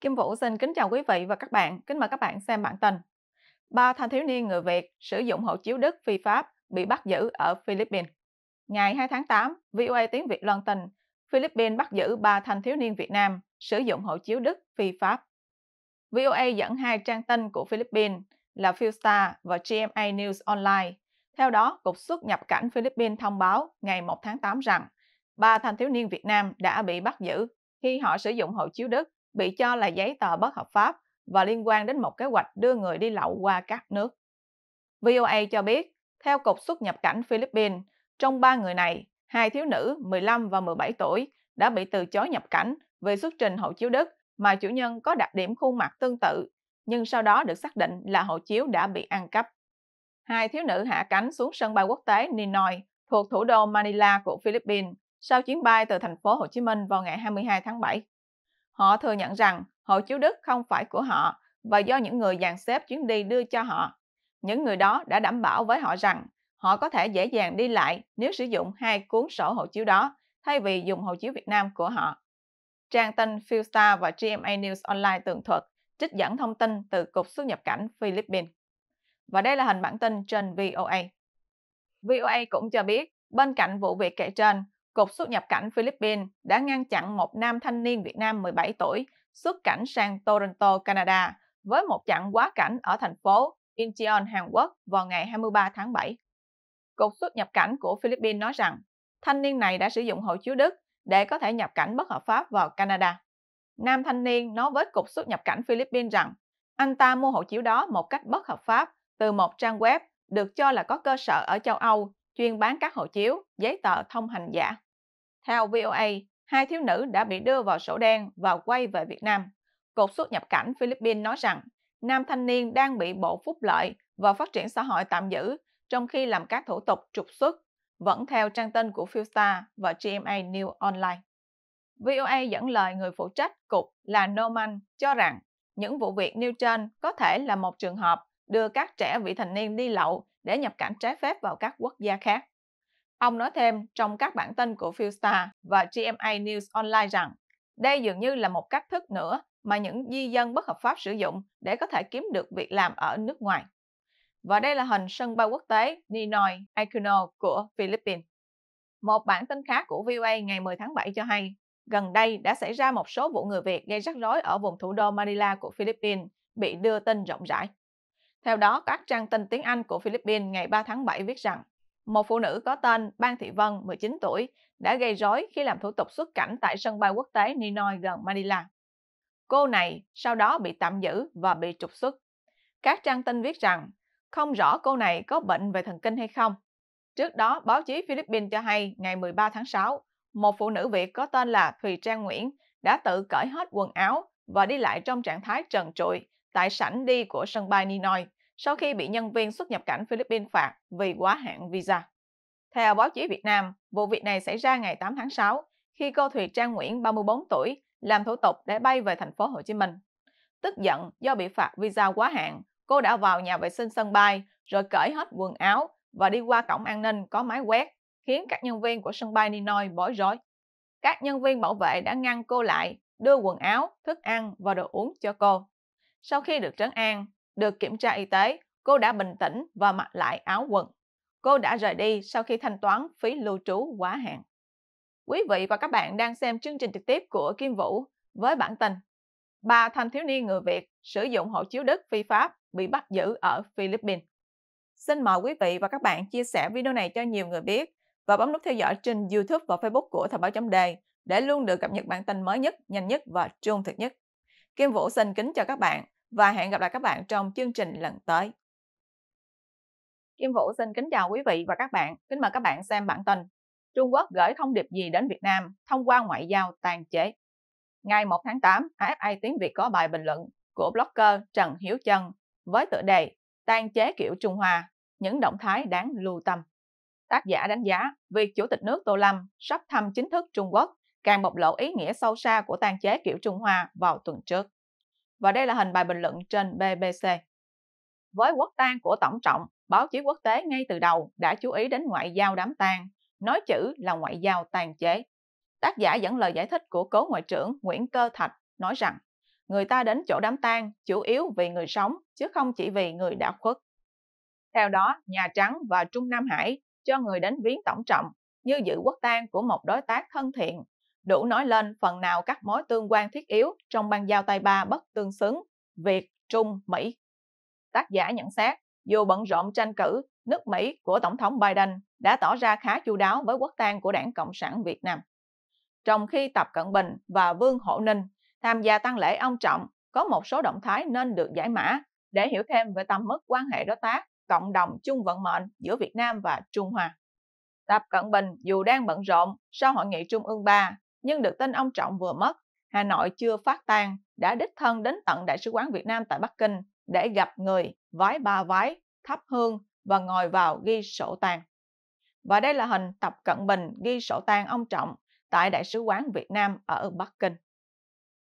Kim Vũ xin kính chào quý vị và các bạn, kính mời các bạn xem bản tin. Ba thanh thiếu niên người Việt sử dụng hộ chiếu Đức phi pháp bị bắt giữ ở Philippines. Ngày 2 tháng 8, VOA tiếng Việt loan tin, Philippines bắt giữ ba thanh thiếu niên Việt Nam sử dụng hộ chiếu Đức phi pháp. VOA dẫn hai trang tin của Philippines là Philstar và GMA News Online. Theo đó, Cục xuất nhập cảnh Philippines thông báo ngày 1 tháng 8 rằng ba thanh thiếu niên Việt Nam đã bị bắt giữ khi họ sử dụng hộ chiếu Đức bị cho là giấy tờ bất hợp pháp và liên quan đến một kế hoạch đưa người đi lậu qua các nước. VOA cho biết, theo Cục xuất nhập cảnh Philippines, trong ba người này, hai thiếu nữ 15 và 17 tuổi đã bị từ chối nhập cảnh vì xuất trình hộ chiếu Đức mà chủ nhân có đặc điểm khuôn mặt tương tự, nhưng sau đó được xác định là hộ chiếu đã bị ăn cắp. Hai thiếu nữ hạ cánh xuống sân bay quốc tế Ninoy thuộc thủ đô Manila của Philippines sau chuyến bay từ thành phố Hồ Chí Minh vào ngày 22 tháng 7. Họ thừa nhận rằng hộ chiếu Đức không phải của họ và do những người dàn xếp chuyến đi đưa cho họ. Những người đó đã đảm bảo với họ rằng họ có thể dễ dàng đi lại nếu sử dụng hai cuốn sổ hộ chiếu đó thay vì dùng hộ chiếu Việt Nam của họ. Trang tin Philstar và GMA News Online tường thuật trích dẫn thông tin từ Cục xuất nhập cảnh Philippines. Và đây là hình bản tin trên VOA. VOA cũng cho biết, bên cạnh vụ việc kể trên, Cục xuất nhập cảnh Philippines đã ngăn chặn một nam thanh niên Việt Nam 17 tuổi xuất cảnh sang Toronto, Canada với một chặng quá cảnh ở thành phố Incheon, Hàn Quốc vào ngày 23 tháng 7. Cục xuất nhập cảnh của Philippines nói rằng thanh niên này đã sử dụng hộ chiếu Đức để có thể nhập cảnh bất hợp pháp vào Canada. Nam thanh niên nói với Cục xuất nhập cảnh Philippines rằng anh ta mua hộ chiếu đó một cách bất hợp pháp từ một trang web được cho là có cơ sở ở châu Âu chuyên bán các hộ chiếu, giấy tờ thông hành giả. Theo VOA, hai thiếu nữ đã bị đưa vào sổ đen và quay về Việt Nam. Cục xuất nhập cảnh Philippines nói rằng nam thanh niên đang bị Bộ Phúc Lợi và Phát triển Xã hội tạm giữ trong khi làm các thủ tục trục xuất, vẫn theo trang tin của Philstar và GMA News Online. VOA dẫn lời người phụ trách cục là Norman cho rằng những vụ việc nêu trên có thể là một trường hợp đưa các trẻ vị thành niên đi lậu để nhập cảnh trái phép vào các quốc gia khác. Ông nói thêm trong các bản tin của Philstar và GMA News Online rằng đây dường như là một cách thức nữa mà những di dân bất hợp pháp sử dụng để có thể kiếm được việc làm ở nước ngoài. Và đây là hình sân bay quốc tế Ninoy Aquino của Philippines. Một bản tin khác của VOA ngày 10 tháng 7 cho hay, gần đây đã xảy ra một số vụ người Việt gây rắc rối ở vùng thủ đô Manila của Philippines bị đưa tin rộng rãi. Theo đó, các trang tin tiếng Anh của Philippines ngày 3 tháng 7 viết rằng một phụ nữ có tên Ban Thị Vân, 19 tuổi, đã gây rối khi làm thủ tục xuất cảnh tại sân bay quốc tế Ninoy gần Manila. Cô này sau đó bị tạm giữ và bị trục xuất. Các trang tin viết rằng không rõ cô này có bệnh về thần kinh hay không. Trước đó, báo chí Philippines cho hay ngày 13 tháng 6, một phụ nữ Việt có tên là Thùy Trang Nguyễn đã tự cởi hết quần áo và đi lại trong trạng thái trần trụi tại sảnh đi của sân bay Ninoy sau khi bị nhân viên xuất nhập cảnh Philippines phạt vì quá hạn visa. Theo báo chí Việt Nam, vụ việc này xảy ra ngày 8 tháng 6 khi cô Thùy Trang Nguyễn 34 tuổi làm thủ tục để bay về thành phố Hồ Chí Minh. Tức giận do bị phạt visa quá hạn, cô đã vào nhà vệ sinh sân bay rồi cởi hết quần áo và đi qua cổng an ninh có máy quét, khiến các nhân viên của sân bay Ninoy bối rối. Các nhân viên bảo vệ đã ngăn cô lại, đưa quần áo, thức ăn và đồ uống cho cô. Sau khi được trấn an, được kiểm tra y tế, cô đã bình tĩnh và mặc lại áo quần. Cô đã rời đi sau khi thanh toán phí lưu trú quá hạn. Quý vị và các bạn đang xem chương trình trực tiếp của Kim Vũ với bản tin Ba thanh thiếu niên người Việt sử dụng hộ chiếu Đức phi pháp bị bắt giữ ở Philippines. Xin mời quý vị và các bạn chia sẻ video này cho nhiều người biết và bấm nút theo dõi trên YouTube và Facebook của Thời báo chấm đề để luôn được cập nhật bản tin mới nhất, nhanh nhất và trung thực nhất. Kim Vũ xin kính chào các bạn và hẹn gặp lại các bạn trong chương trình lần tới. Kim Vũ xin kính chào quý vị và các bạn. Kính mời các bạn xem bản tin Trung Quốc gửi thông điệp gì đến Việt Nam thông qua ngoại giao tàn chế. Ngày 1 tháng 8, AFI Tiếng Việt có bài bình luận của blogger Trần Hiếu Trân với tựa đề Tàn chế kiểu Trung Hoa, những động thái đáng lưu tâm. Tác giả đánh giá việc Chủ tịch nước Tô Lâm sắp thăm chính thức Trung Quốc càng bộc lộ ý nghĩa sâu xa của tàn chế kiểu Trung Hoa vào tuần trước. Và đây là hình bài bình luận trên BBC. Với quốc tang của Tổng Trọng, báo chí quốc tế ngay từ đầu đã chú ý đến ngoại giao đám tang, nói chữ là ngoại giao tàn chế. Tác giả dẫn lời giải thích của cố ngoại trưởng Nguyễn Cơ Thạch nói rằng người ta đến chỗ đám tang chủ yếu vì người sống chứ không chỉ vì người đã khuất. Theo đó, Nhà Trắng và Trung Nam Hải cho người đến viếng tổng trọng như dự quốc tang của một đối tác thân thiện đủ nói lên phần nào các mối tương quan thiết yếu trong băng giao tay ba bất tương xứng Việt, Trung, Mỹ. Tác giả nhận xét, dù bận rộn tranh cử, nước Mỹ của Tổng thống Biden đã tỏ ra khá chu đáo với quốc tang của đảng Cộng sản Việt Nam. Trong khi Tập Cận Bình và Vương Hộ Ninh tham gia tăng lễ ông Trọng có một số động thái nên được giải mã để hiểu thêm về tầm mức quan hệ đối tác, cộng đồng chung vận mệnh giữa Việt Nam và Trung Hoa. Tập Cận Bình dù đang bận rộn sau hội nghị Trung ương 3 nhưng được tin ông Trọng vừa mất, Hà Nội chưa phát tan, đã đích thân đến tận Đại sứ quán Việt Nam tại Bắc Kinh để gặp người, vái ba vái, thắp hương và ngồi vào ghi sổ tang. Và đây là hình Tập Cận Bình ghi sổ tang ông Trọng tại Đại sứ quán Việt Nam ở Bắc Kinh.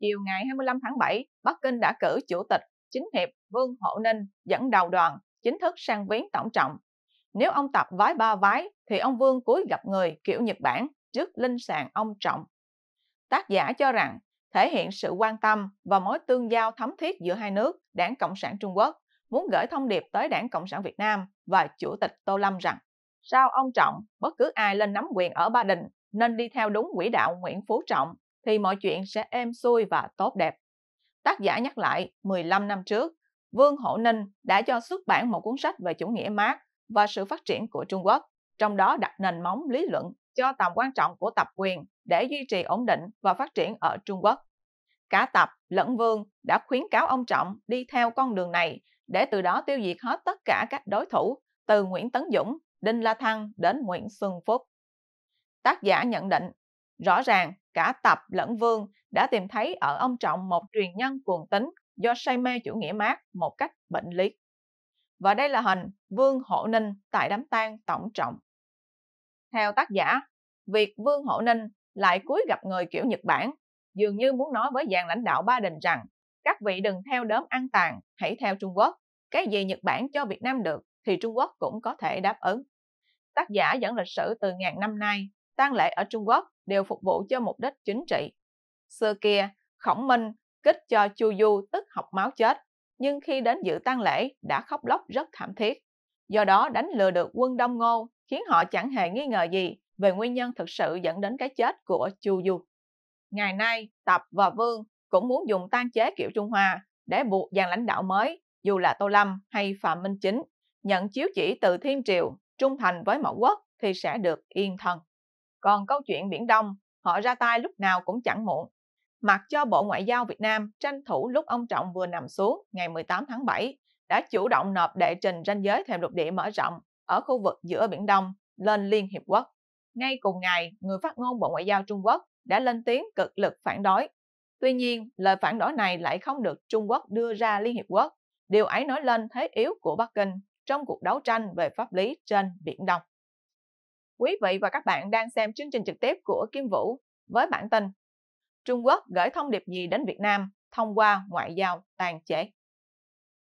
Chiều ngày 25 tháng 7, Bắc Kinh đã cử Chủ tịch Chính hiệp Vương Hộ Ninh dẫn đầu đoàn chính thức sang viếng tổng trọng. Nếu ông Tập vái ba vái thì ông Vương cúi gặp người kiểu Nhật Bản trước linh sàng ông Trọng tác giả cho rằng thể hiện sự quan tâm và mối tương giao thấm thiết giữa hai nước, Đảng Cộng sản Trung Quốc muốn gửi thông điệp tới Đảng Cộng sản Việt Nam và Chủ tịch Tô Lâm rằng sao ông Trọng, bất cứ ai lên nắm quyền ở Ba Đình nên đi theo đúng quỹ đạo Nguyễn Phú Trọng thì mọi chuyện sẽ êm xuôi và tốt đẹp. Tác giả nhắc lại 15 năm trước, Vương Hổ Ninh đã cho xuất bản một cuốn sách về chủ nghĩa Mác và sự phát triển của Trung Quốc, trong đó đặt nền móng lý luận cho tầm quan trọng của tập quyền để duy trì ổn định và phát triển ở Trung Quốc. Cả Tập lẫn Vương đã khuyến cáo ông Trọng đi theo con đường này để từ đó tiêu diệt hết tất cả các đối thủ từ Nguyễn Tấn Dũng, Đinh La Thăng đến Nguyễn Xuân Phúc. Tác giả nhận định, rõ ràng cả Tập lẫn Vương đã tìm thấy ở ông Trọng một truyền nhân cuồng tính do say mê chủ nghĩa mát một cách bệnh lý. Và đây là hình Vương Hộ Ninh tại đám tang tổng trọng theo tác giả, việc Vương Hộ Ninh lại cuối gặp người kiểu Nhật Bản dường như muốn nói với dàn lãnh đạo Ba Đình rằng các vị đừng theo đớm ăn tàn, hãy theo Trung Quốc. Cái gì Nhật Bản cho Việt Nam được thì Trung Quốc cũng có thể đáp ứng. Tác giả dẫn lịch sử từ ngàn năm nay, tang lễ ở Trung Quốc đều phục vụ cho mục đích chính trị. Xưa kia, Khổng Minh kích cho Chu Du tức học máu chết, nhưng khi đến dự tang lễ đã khóc lóc rất thảm thiết do đó đánh lừa được quân Đông Ngô, khiến họ chẳng hề nghi ngờ gì về nguyên nhân thực sự dẫn đến cái chết của Chu Du. Ngày nay, Tập và Vương cũng muốn dùng tan chế kiểu Trung Hoa để buộc dàn lãnh đạo mới, dù là Tô Lâm hay Phạm Minh Chính, nhận chiếu chỉ từ Thiên Triều, trung thành với mẫu quốc thì sẽ được yên thân. Còn câu chuyện Biển Đông, họ ra tay lúc nào cũng chẳng muộn. Mặc cho Bộ Ngoại giao Việt Nam tranh thủ lúc ông Trọng vừa nằm xuống ngày 18 tháng 7 đã chủ động nộp đệ trình ranh giới thềm lục địa mở rộng ở khu vực giữa Biển Đông lên Liên Hiệp Quốc. Ngay cùng ngày, người phát ngôn Bộ Ngoại giao Trung Quốc đã lên tiếng cực lực phản đối. Tuy nhiên, lời phản đối này lại không được Trung Quốc đưa ra Liên Hiệp Quốc. Điều ấy nói lên thế yếu của Bắc Kinh trong cuộc đấu tranh về pháp lý trên Biển Đông. Quý vị và các bạn đang xem chương trình trực tiếp của Kim Vũ với bản tin Trung Quốc gửi thông điệp gì đến Việt Nam thông qua ngoại giao tàn chế.